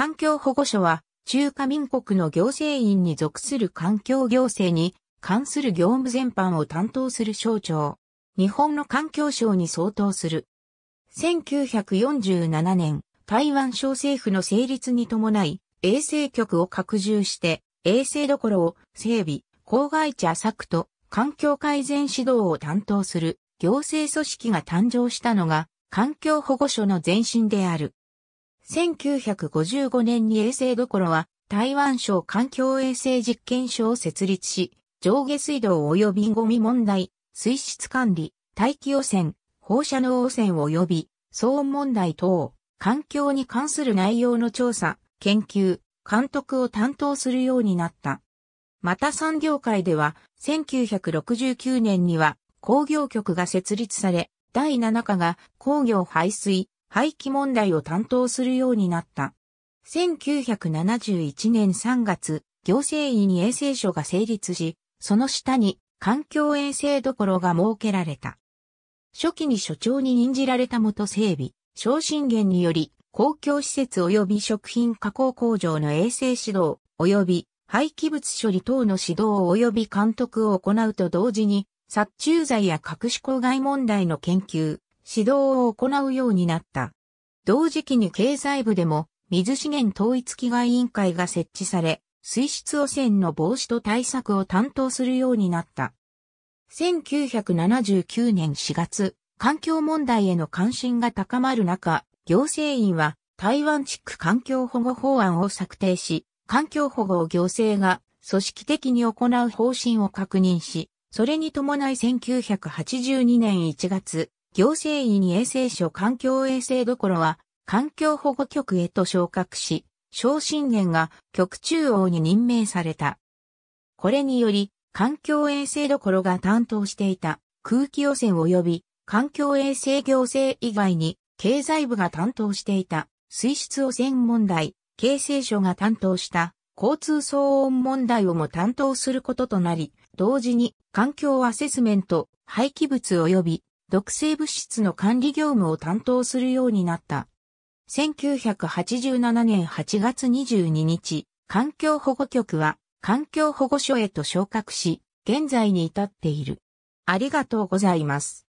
環境保護署は、中華民国の行政院に属する環境行政に関する業務全般を担当する省庁。日本の環境省に相当する。1947年、台湾省政府の成立に伴い、衛生局を拡充して、衛生どころを整備、郊外地策と環境改善指導を担当する行政組織が誕生したのが環境保護所の前身である。1955年に衛星どころは台湾省環境衛生実験所を設立し、上下水道及びゴミ問題、水質管理、大気汚染、放射能汚染及び騒音問題等、環境に関する内容の調査、研究、監督を担当するようになった。また産業界では、1969年には工業局が設立され、第7課が工業排水、廃棄問題を担当するようになった。1971年3月、行政院に衛生所が成立し、その下に環境衛生どころが設けられた。初期に所長に任じられた元整備、昇進源により、公共施設及び食品加工工場の衛生指導、及び廃棄物処理等の指導及び監督を行うと同時に、殺虫剤や隠し公害問題の研究、指導を行うようになった。同時期に経済部でも水資源統一機械委員会が設置され、水質汚染の防止と対策を担当するようになった。1979年4月、環境問題への関心が高まる中、行政院は台湾地区環境保護法案を策定し、環境保護を行政が組織的に行う方針を確認し、それに伴い1982年1月、行政院衛生所環境衛生どころは環境保護局へと昇格し、昇進年が局中央に任命された。これにより、環境衛生どころが担当していた空気汚染及び環境衛生行政以外に経済部が担当していた水質汚染問題、経成所が担当した交通騒音問題をも担当することとなり、同時に環境アセスメント、廃棄物及び毒性物質の管理業務を担当するようになった。1987年8月22日、環境保護局は環境保護所へと昇格し、現在に至っている。ありがとうございます。